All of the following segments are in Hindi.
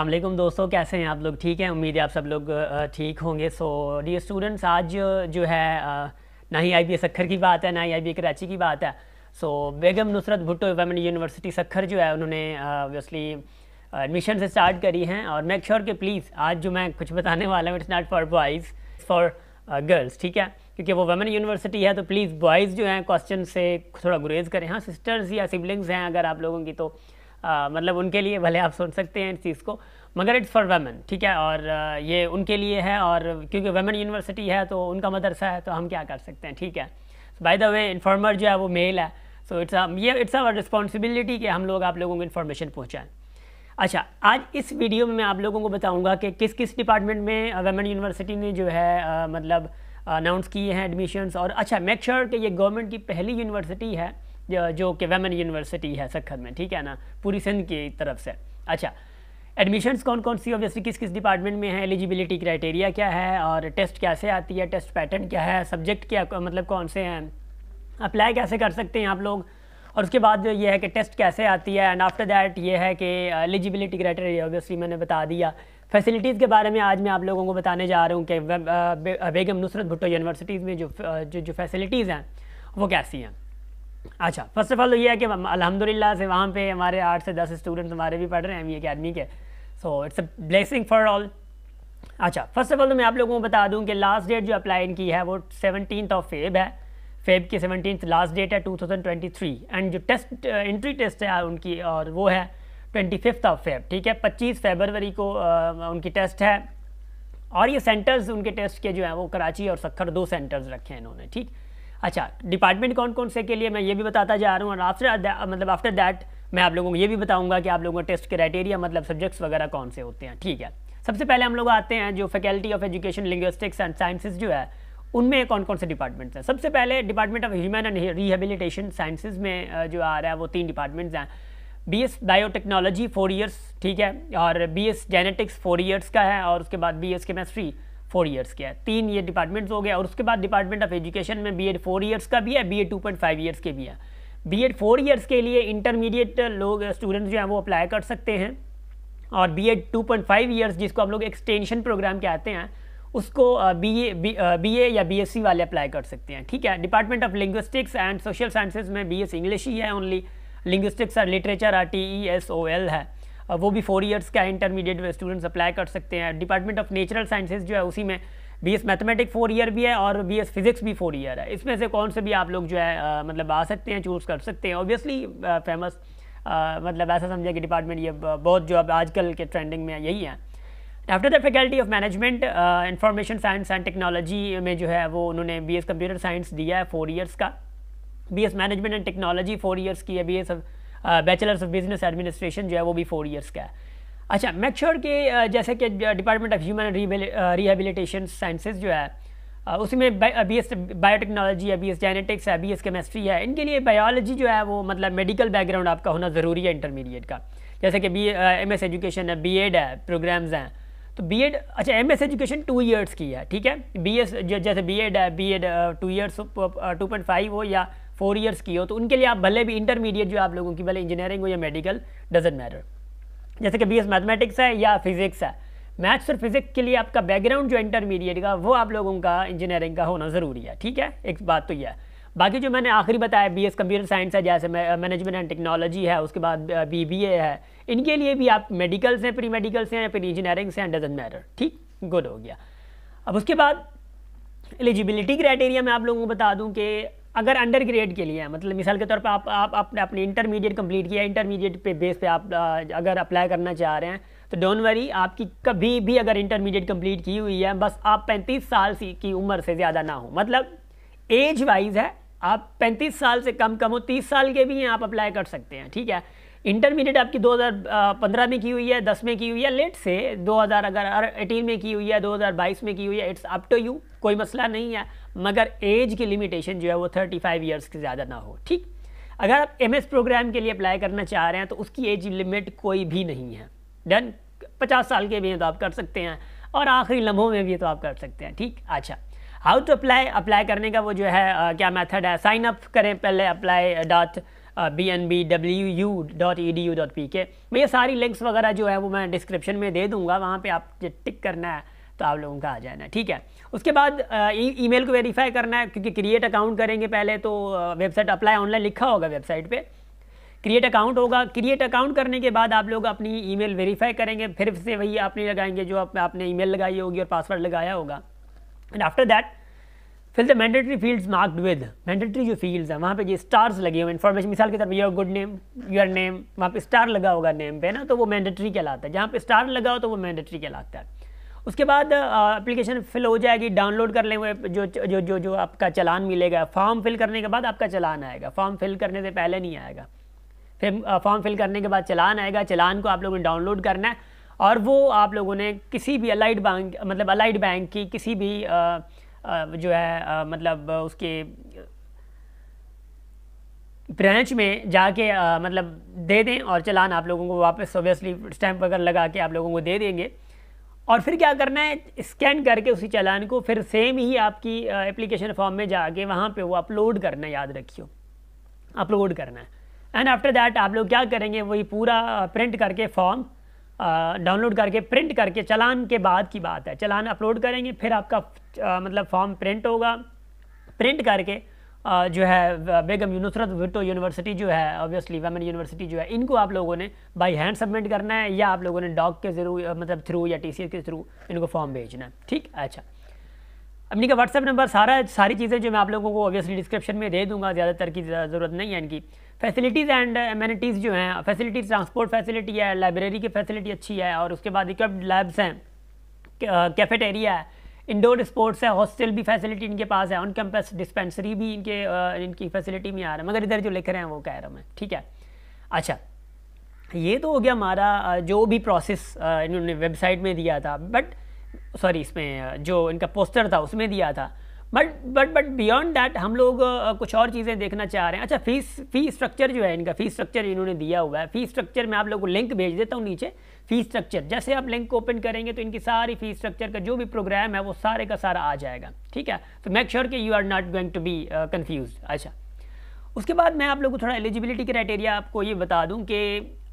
अल्लाम दोस्तों कैसे हैं आप लोग ठीक हैं उम्मीद है आप सब लोग ठीक होंगे सो डी स्टूडेंट्स आज जो है ना ही आई बी सखर की बात है ना ही आई बी कराची की बात है so Begum Nusrat Bhutto women university Sukkur जो है उन्होंने ओबियसली एडमिशन से स्टार्ट करी हैं और मेक श्योर sure कि प्लीज़ आज जो मैं कुछ बताने वाला हूँ it's not for boys for girls ठीक है क्योंकि वो वेमेन यूनिवर्सिटी है तो प्लीज़ बॉयज़ जो हैं क्वेश्चन से थोड़ा गुरेज करें हाँ सिस्टर्स या सिबलिंग्स हैं अगर आप लोगों की तो uh, मतलब उनके लिए भले आप सुन सकते हैं इस चीज़ को मगर इट्स फॉर वेमेन ठीक है और ये उनके लिए है और क्योंकि वेमेन यूनिवर्सिटी है तो उनका मदरसा है तो हम क्या कर सकते हैं ठीक है बाय द वे इन्फॉर्मर जो है वो मेल है सो इट्स ये इट्स अवर रिस्पॉन्सिबिलिटी कि हम लोग आप लोगों को इन्फॉर्मेशन पहुँचाएँ अच्छा आज इस वीडियो में मैं आप लोगों को बताऊँगा कि किस किस डिपार्टमेंट में वेमेन यूनिवर्सिटी ने जो है आ, मतलब अनाउंस किए हैं एडमिशन्स और अच्छा मेक श्योर sure कि ये गवर्नमेंट की पहली यूनिवर्सिटी है जो कि वेमन यूनिवर्सिटी है सखर में ठीक है ना पूरी सिंध की तरफ से अच्छा एडमिशन्स कौन कौन सी ऑब्वियसली किस किस डिपार्टमेंट में है एलिजिबिलिटी क्राइटेरिया क्या है और टेस्ट कैसे आती है टेस्ट पैटर्न क्या है सब्जेक्ट क्या मतलब कौन से हैं अप्लाई कैसे कर सकते हैं आप लोग और उसके बाद ये है कि टेस्ट कैसे आती है एंड आफ्टर दैट ये है कि एलिजिबिलिटी क्राइटेरिया ऑब्वियसली मैंने बता दिया फैसिलिटीज़ के बारे में आज मैं आप लोगों को बताने जा रहा हूँ कि बेगम नुसरत भुट्टो यूनिवर्सिटीज़ में जो जो जो फैसिलिटीज़ हैं वो कैसी हैं अच्छा फर्स्ट ऑफ ऑल तो ये है कि अलहमदिल्ला से वहाँ पे हमारे आठ से दस स्टूडेंट्स हमारे भी पढ़ रहे हैं एम अकेडमी के so it's a blessing for all अच्छा फर्स्ट ऑफ ऑल तो मैं आप लोगों को बता दूं कि लास्ट डेट जो अप्लाई इनकी है वो सेवनटीन ऑफ फेब है फेब की सेवनटीन लास्ट डेट है टू एंड जो टेस्ट इंट्री टेस्ट है उनकी और वो है ट्वेंटी फिफ्थ ऑफ फेब ठीक है पच्चीस फेबरवरी को आ, uh, उनकी टेस्ट है और ये सेंटर्स उनके टेस्ट के जो हैं वो कराची और सखर दो सेंटर्स रखे हैं इन्होंने ठीक अच्छा डिपार्टमेंट कौन कौन से के लिए मैं ये भी बताता जा रहा हूँ और आफ्टर मतलब आफ्टर दैट मैं आप लोगों को ये भी बताऊंगा कि आप लोगों का टेस्ट क्राइटेरिया मतलब सब्जेक्ट्स वगैरह कौन से होते हैं ठीक है सबसे पहले हम लोग आते हैं जो faculty of education linguistics and sciences जो है उनमें कौन कौन से डिपार्टमेंट्स हैं सबसे पहले department of human and rehabilitation sciences में जो आ रहा है वो तीन डिपार्टमेंट्स हैं B S biotechnology four years ठीक है और B S genetics four years का है और उसके बाद B S chemistry four years के हैं तीन ये डिपार्टमेंट्स हो गया और उसके बाद डिपार्टमेंट ऑफ एजुकेशन में बी एड फोर ईयर्स का भी है B Ed two point five years के भी है बी एड फोर ईयर्स के लिए इंटरमीडिएट लोग स्टूडेंट्स जो हैं वो अप्लाई कर सकते हैं और B Ed two point five years जिसको हम लोग एक्सटेंशन प्रोग्राम के आते हैं उसको बी ए बी ए या बी एस सी वाले अप्लाई कर सकते हैं ठीक है department of linguistics and social sciences में बी एस इंग्लिश ही है ओनली लिंग्विस्टिक्स और literature R T E S O L है वो भी फोर ईयर्स का इंटरमीडिएट स्टूडेंट्स अप्लाई कर सकते हैं डिपार्टमेंट ऑफ नेचुरल साइंसेज जो है उसी में B S mathematic four year भी है और बी एस फिजिक्स भी फोर ईयर है इसमें से कौन से भी आप लोग जो है आ, मतलब आ सकते हैं चूज़ कर सकते हैं ऑब्वियसली फेमस मतलब ऐसा समझा कि डिपार्टमेंट ये बहुत जो अब आजकल के ट्रेंडिंग में यही है after the faculty of management information science and technology में जो है वो उन्होंने बी एस कंप्यूटर साइंस दिया है फोर ईयर्स का B S management and technology four years की है B S bachelors of business administration जो है वो भी फोर ईयर्स का है अच्छा मेक श्योर के जैसे कि department of human rehabilitation sciences जो है उसमें बी एस बायोटेक्नोलॉजी है बी एस जेनेटिक्स है बी एस केमेस्ट्री है इनके लिए बायोलॉजी जो है वो मतलब मेडिकल बैकग्राउंड आपका होना ज़रूरी है इंटरमीडिएट का जैसे कि बी एम एस एजुकेशन है बी एड है प्रोग्राम्स हैं तो बी एड अच्छा M S education two years की है ठीक है बी एस जैसे बी एड है B Ed two years two point five हो या फोर ईयर्स की हो तो उनके लिए आप भले भी इंटरमीडिएट जो आप लोगों की भले इंजीनियरिंग हो या मेडिकल डजेंट मैटर जैसे कि बी मैथमेटिक्स है या फिजिक्स है मैथ्स और फिजिक्स के लिए आपका बैकग्राउंड जो इंटरमीडिएट का वो आप लोगों का इंजीनियरिंग का होना ज़रूरी है ठीक है एक बात तो यह है बाकी जो मैंने आखिरी बताया बी एस कंप्यूटर साइंस है जैसे मैनेजमेंट एंड टेक्नोलॉजी है उसके बाद बी बी ए है इनके लिए भी आप मेडिकल्स हैं प्री मेडिकल्स हैं या फिर इंजीनियरिंग से डजेंट मैटर ठीक गुड हो गया अब उसके बाद एलिजिबिलिटी क्राइटेरिया मैं आप लोगों को बता दूं कि अगर अंडर ग्रेड के लिए है मतलब मिसाल के तौर पर आप आप अपने अपने इंटरमीडिएट कंप्लीट किया इंटरमीडिएट पे बेस पे आप अगर अप्लाई करना चाह रहे हैं तो डोंट वरी आपकी कभी भी अगर इंटरमीडिएट कंप्लीट की हुई है बस आप 35 साल की उम्र से ज़्यादा ना हो मतलब एज वाइज है आप 35 साल से कम कम हो 30 साल के भी हैं आप अप्लाई कर सकते हैं ठीक है इंटरमीडिएट आपकी 2015 में की हुई है 10 में की हुई है लेट से 2000 अगर 18 में की हुई है 2022 में की हुई है इट्स अप टू यू कोई मसला नहीं है मगर एज की लिमिटेशन जो है वो थर्टी फाइव ईयर्स से ज़्यादा ना हो ठीक अगर आप एम प्रोग्राम के लिए अप्लाई करना चाह रहे हैं तो उसकी एज लिमिट कोई भी नहीं है डन पचास साल के भी हैं तो आप कर सकते हैं और आखिरी लम्हों में भी तो आप कर सकते हैं ठीक अच्छा हाउ टू अप्लाई अप्लाई करने का वो जो है आ, क्या मेथड है साइन अप करें पहले apply dot B N B W U dot E D U dot P K भैया सारी लिंक्स वगैरह जो है वो मैं डिस्क्रिप्शन में दे दूँगा वहाँ पर आप टिक करना है तो आप लोगों का आ जाना ठीक है उसके बाद ईमेल को वेरीफाई करना है क्योंकि क्रिएट अकाउंट करेंगे पहले तो वेबसाइट अप्लाई ऑनलाइन लिखा होगा वेबसाइट पे क्रिएट अकाउंट होगा क्रिएट अकाउंट करने के बाद आप लोग अपनी ईमेल वेरीफाई करेंगे फिर से वही आपने लगाएंगे जो आप, आपने ईमेल लगाई होगी और पासवर्ड लगाया होगा एंड आफ्टर दैट फिर the mandatory fields marked with mandatory जो फील्ड्स हैं वहाँ पे ये स्टार्स लगे हुए इन्फॉर्मेशन मिसाल के तौर पर your good name your name वहाँ पे स्टार लगा होगा नेम पे ना तो वो मैंडेटरी कहलाता है जहाँ पे स्टार लगा हो तो वो मैंडेटरी कहलाता है उसके बाद एप्लीकेशन फिल हो जाएगी डाउनलोड कर लेंगे जो जो जो जो आपका चलान मिलेगा फॉर्म फिल करने के बाद आपका चलान आएगा फॉर्म फिल करने से पहले नहीं आएगा फिर फॉर्म फिल करने के बाद चलान आएगा चलान को आप लोगों ने डाउनलोड करना है और वो आप लोगों ने किसी भी अलाइड बैंक मतलब अलाइड बैंक की किसी भी आ, आ, जो है आ, मतलब उसके ब्रांच में जाके आ, मतलब दे दें और चलान आप लोगों को वापस ऑब्वियसली स्टैंप वगैरह लगा के आप लोगों को दे देंगे और फिर क्या करना है स्कैन करके उसी चालान को फिर सेम ही आपकी एप्लीकेशन फॉर्म में जाके वहाँ पे वो अपलोड करना है याद रखियो अपलोड करना है एंड आफ्टर दैट आप लोग क्या करेंगे वही पूरा प्रिंट करके फॉर्म डाउनलोड करके प्रिंट करके चलान के बाद की बात है चलान अपलोड करेंगे फिर आपका आ, मतलब फॉर्म प्रिंट होगा प्रिंट करके जो है बेगम यूनुसरत भुट्टो यूनिवर्सिटी जो है ऑब्वियसली वेमन यूनिवर्सिटी जो है इनको आप लोगों ने बाई हैंड सबमिट करना है या आप लोगों ने डॉग के जरूर मतलब थ्रू या टी के थ्रू इनको फॉर्म भेजना है ठीक अच्छा अब इनका व्हाट्सअप नंबर सारा सारी चीज़ें जो मैं आप लोगों को ऑब्वियसली डिस्क्रिप्शन में दे दूंगा ज़्यादातर की ज़रूरत नहीं है इनकी फैसिलिटीज़ एंड एमिनिटीज़ जो हैं फैसिलिटीज़ ट्रांसपोर्ट फैसिलिटी है लाइब्रेरी की फैसिलिटी अच्छी है और उसके बाद इक्विप्ड लैब्स हैं कैफेटेरिया है इंडोर स्पोर्ट्स है हॉस्टल भी फैसिलिटी इनके पास है ऑन कैंपस डिस्पेंसरी भी इनके इनकी फैसिलिटी में आ रहा है मगर इधर जो लिख रहे हैं वो कह रहा मैं ठीक है अच्छा ये तो हो गया हमारा जो भी प्रोसेस इन्होंने वेबसाइट में दिया था बट सॉरी इसमें जो इनका पोस्टर था उसमें दिया था but but but beyond that हम लोग कुछ और चीज़ें देखना चाह रहे हैं अच्छा फीस फी स्ट्रक्चर जो है इनका फीस स्ट्रक्चर इन्होंने दिया हुआ है फीस स्ट्रक्चर में आप लोग को लिंक भेज देता हूँ नीचे फी स्ट्रक्चर जैसे आप लिंक ओपन करेंगे तो इनकी सारी फी स्ट्रक्चर का जो भी प्रोग्राम है वो सारे का सारा आ जाएगा ठीक है तो मेक श्योर कि you are not going to be confuse अच्छा उसके बाद मैं आप लोग को थोड़ा एलिजिबिलिटी क्राइटेरिया आपको ये बता दूँ कि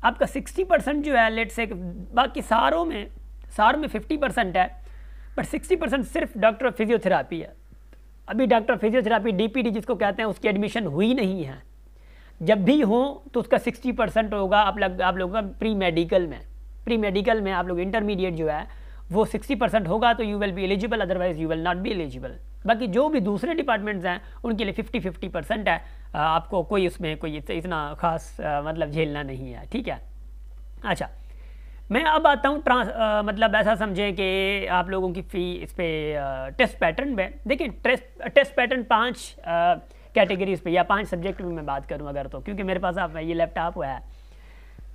आपका सिक्सटी परसेंट जो है लेट से बाकी सारों में सारों में फिफ्टी परसेंट है बट सिक्सटी परसेंट सिर्फ डॉक्टर ऑफ फिजियोथेरापी है अभी डॉक्टर फिजियोथेरापी डीपीडी जिसको कहते हैं उसकी एडमिशन हुई नहीं है जब भी हो तो उसका 60 परसेंट होगा आप लग आप लोगों का प्री मेडिकल में प्री मेडिकल में आप लोग इंटरमीडिएट जो है वो 60 परसेंट होगा तो you will be eligible otherwise you will not be eligible बाकी जो भी दूसरे डिपार्टमेंट्स हैं उनके लिए फ़िफ्टी फिफ्टी परसेंट है आपको कोई उसमें कोई इतना खास मतलब झेलना नहीं है ठीक है अच्छा मैं अब आता हूँ ट्रांस मतलब ऐसा समझें कि आप लोगों की फ़ी इस पर टेस्ट पैटर्न में देखिए टेस्ट टेस्ट पैटर्न पाँच कैटेगरीज पे या पांच सब्जेक्ट में मैं बात करूँ अगर तो क्योंकि मेरे पास आप ये लैपटॉप हुआ है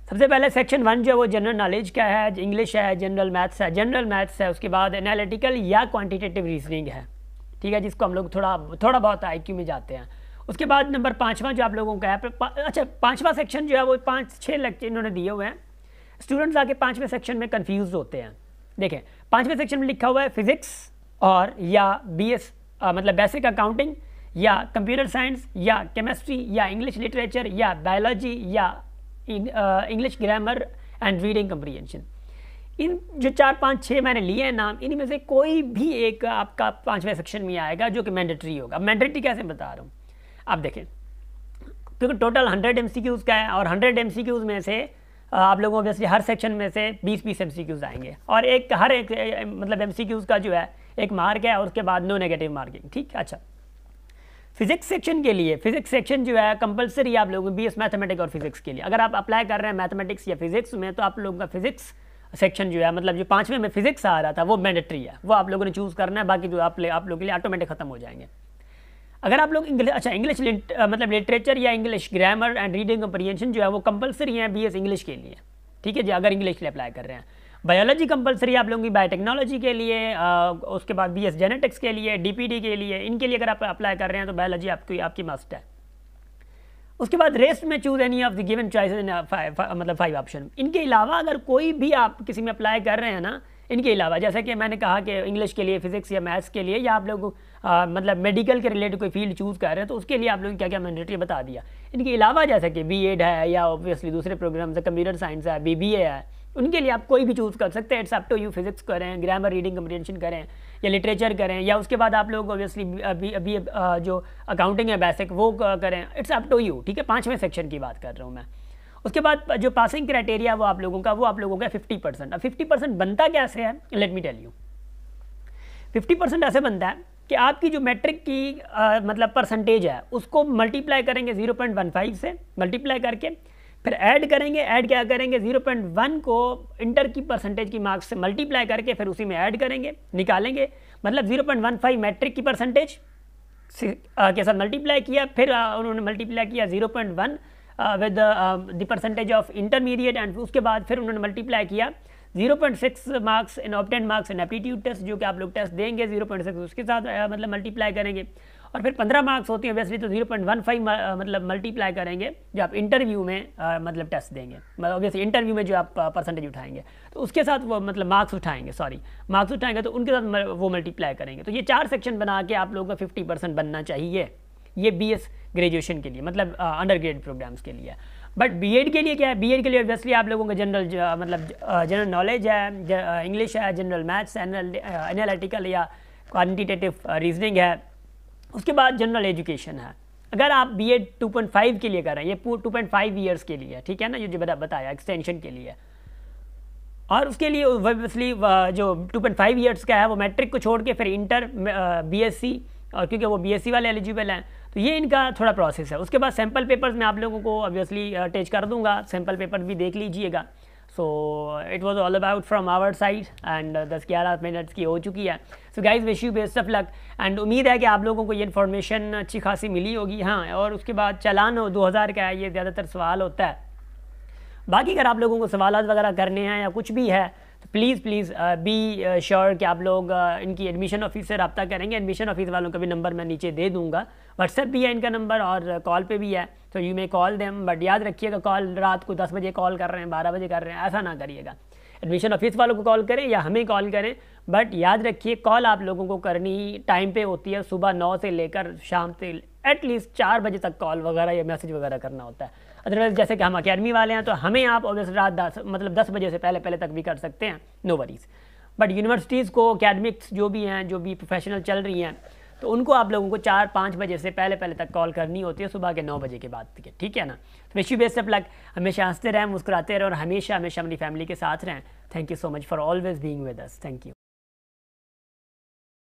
सबसे पहले सेक्शन वन जो है वो जनरल नॉलेज का है इंग्लिश है जनरल मैथ्स है जनरल मैथ्स है उसके बाद एनालिटिकल या क्वान्टिटेटिव रीजनिंग है ठीक है जिसको हम लोग थोड़ा थोड़ा बहुत आई में जाते हैं उसके बाद नंबर पाँचवा जो आप लोगों का है अच्छा पाँचवा सेक्शन जो है वो पाँच छः लेक्चर इन्होंने दिए हुए हैं स्टूडेंट्स आके पाँचवें सेक्शन में कन्फ्यूज होते हैं देखें पाँचवें सेक्शन में लिखा हुआ है फिजिक्स और या बी एस मतलब बेसिक अकाउंटिंग या कंप्यूटर साइंस या केमिस्ट्री या इंग्लिश लिटरेचर या बायोलॉजी या English grammar and reading comprehension इन जो चार पाँच छः मैंने लिए हैं नाम इनमें से कोई भी एक आपका पाँचवें सेक्शन में आएगा जो कि मैंडेटरी होगा मैंडेटरी कैसे बता रहा हूँ आप देखें क्योंकि टोटल हंड्रेड एम का है और हंड्रेड एम में से आप लोगों को हर सेक्शन में से 20 सी क्यूज़ आएंगे और एक हर एक मतलब क्यूज़ का जो है एक मार्क है और उसके बाद नो नेगेटिव मार्किंग ठीक अच्छा फिजिक्स सेक्शन के लिए फिजिक्स सेक्शन जो है कंपलसरी आप लोगों बी एस मैथमेटिक्स और फिजिक्स के लिए अगर आप अप्लाई कर रहे हैं मैथमेटिक्स या फिजिक्स में तो आप लोगों का फिजिक्स सेक्शन जो है मतलब जो पाँचवें में फिजिक्स आ रहा था वो मैंडेटरी है वो आप लोगों ने चूज़ करना है बाकी जो आप आप लोगों के लिए ऑटोमेटिक खत्म हो जाएंगे अगर आप लोग इंग्लिश अच्छा इंग्लिश मतलब लिटरेचर या English grammar and reading comprehension जो है वो कंपलसरी है बी इंग्लिश के लिए ठीक है जी अगर इंग्लिश के लिए अप्लाई कर रहे हैं बायोलॉजी कंपलसरी आप लोगों की बायोटेक्नोलॉजी के लिए आ, उसके बाद बी जेनेटिक्स के लिए डीपीडी के लिए इनके लिए अगर आप अप्लाई कर रहे हैं तो बायोलॉजी आपकी आपकी मस्ट है उसके बाद रेस्ट में choose any of the given in मतलब फाइव ऑप्शन इनके अलावा अगर कोई भी आप किसी में अप्लाई कर रहे हैं ना इनके अलावा जैसे कि मैंने कहा कि इंग्लिश के लिए फिजिक्स या मैथ्स के लिए या आप लोग आ, मतलब मेडिकल के रिलेटेड कोई फील्ड चूज़ कर रहे हैं तो उसके लिए आप लोगों ने क्या क्या मैंडेटरी बता दिया इनके अलावा जैसा कि बी एड है या ऑब्वियसली दूसरे प्रोग्राम्स है कंप्यूटर साइंस है बी बी ए है उनके लिए आप कोई भी चूज़ कर सकते हैं it's up to you physics करें ग्रामर रीडिंग कम्प्रीहेंशन करें या लिटरेचर करें या उसके बाद आप लोग ऑब्वियसली अभी अभी जो अकाउंटिंग है बेसिक वो uh, करें इट्स अप टू यू ठीक है पाँचवें सेक्शन की बात कर रहा हूँ मैं उसके बाद uh, जो पासिंग क्राइटेरिया वो आप लोगों का वो आप लोगों का फिफ्टी परसेंट अब फिफ्टी परसेंट बनता कैसे है let me tell you fifty percent ऐसे बनता है कि आपकी जो मैट्रिक की आ, मतलब परसेंटेज है उसको मल्टीप्लाई करेंगे 0.15 से मल्टीप्लाई करके फिर ऐड करेंगे ऐड क्या करेंगे 0.1 को इंटर की परसेंटेज की मार्क्स से मल्टीप्लाई करके फिर उसी में ऐड करेंगे निकालेंगे मतलब 0.15 मैट्रिक की परसेंटेज के साथ मल्टीप्लाई किया फिर उन्होंने मल्टीप्लाई किया zero with the percentage of intermediate and उसके बाद फिर उन्होंने मल्टीप्लाई किया 0.6 marks in obtained marks in aptitude test जो कि आप लोग टेस्ट देंगे 0.6 उसके साथ मतलब मल्टीप्लाई करेंगे और फिर 15 मार्क्स होती हैं वैसे तो 0.15 मतलब मल्टीप्लाई करेंगे जो आप इंटरव्यू में मतलब टेस्ट देंगे मतलब ऑब्वियसली इंटरव्यू में जो आप परसेंटेज उठाएंगे तो उसके साथ वो मतलब मार्क्स उठाएंगे सॉरी मार्क्स उठाएंगे तो उनके साथ वो मल्टीप्लाई करेंगे तो ये चार सेक्शन बना के आप लोगों का फिफ्टी बनना चाहिए ये बी ग्रेजुएशन के लिए मतलब अंडर ग्रेड प्रोग्राम्स के लिए बट एड के लिए क्या है एड के लिए ऑब्वियसली आप लोगों का जनरल uh, मतलब जनरल uh, नॉलेज है इंग्लिश uh, है जनरल मैथ्स एनालिटिकल या क्वान्टिटेटिव रीजनिंग है उसके बाद जनरल एजुकेशन है अगर आप B Ed two point five के लिए कर रहे हैं ये टू पॉइंट फाइव ईयर्स के लिए ठीक है ना ये जो बता बताया एक्सटेंशन के लिए और उसके लिए ऑब्वियसली जो टू पॉइंट फाइव ईयर्स का है वो मैट्रिक को छोड़ के फिर इंटर बी एस सी और क्योंकि वो बीएससी वाले एलिजिबल हैं तो ये इनका थोड़ा प्रोसेस है उसके बाद सैम्पल पेपर्स मैं आप लोगों को ऑब्वियसली अटैच uh, कर दूंगा सैम्पल पेपर भी देख लीजिएगा so it was all about from our side and दस ग्यारह मिनट्स की हो चुकी है so guys wish you best of luck and उम्मीद है कि आप लोगों को ये इन्फॉर्मेशन अच्छी खासी मिली होगी हाँ और उसके बाद चलान हो दो हज़ार का है ये ज़्यादातर सवाल होता है बाकी अगर आप लोगों को सवाल वगैरह करने हैं या कुछ भी है प्लीज़ प्लीज़ बी श्योर कि आप लोग uh, इनकी एडमिशन ऑफिस से रबता करेंगे एडमिशन ऑफिस वालों का भी नंबर मैं नीचे दे दूँगा व्हाट्सएप भी है इनका नंबर और कॉल uh, पे भी है तो you may call them but याद रखिएगा कॉल रात को दस बजे कॉल कर रहे हैं बारह बजे कर रहे हैं ऐसा ना करिएगा एडमिशन ऑफिस वालों को कॉल करें या हमें कॉल करें बट याद रखिए कॉल आप लोगों को करनी टाइम पे होती है सुबह नौ से लेकर शाम से एटलीस्ट चार बजे तक कॉल वगैरह या मैसेज वगैरह करना होता है अदरवाइज जैसे कि हम अकेडमी वाले हैं तो हमें आप ऑब्वियस रात दस मतलब दस बजे से पहले पहले तक भी कर सकते हैं नो वरीज़ बट यूनिवर्सिटीज़ को अकेडमिक्स जो भी हैं जो भी प्रोफेशनल चल रही हैं तो उनको आप लोगों को चार पाँच बजे से पहले पहले तक कॉल करनी होती है सुबह के नौ बजे के बाद के ठीक है ना तो wish you best of luck हमेशा हंसते रहें मुस्कुराते रहें और हमेशा हमेशा अपनी फैमिली के साथ रहें thank you so much for always being with us thank you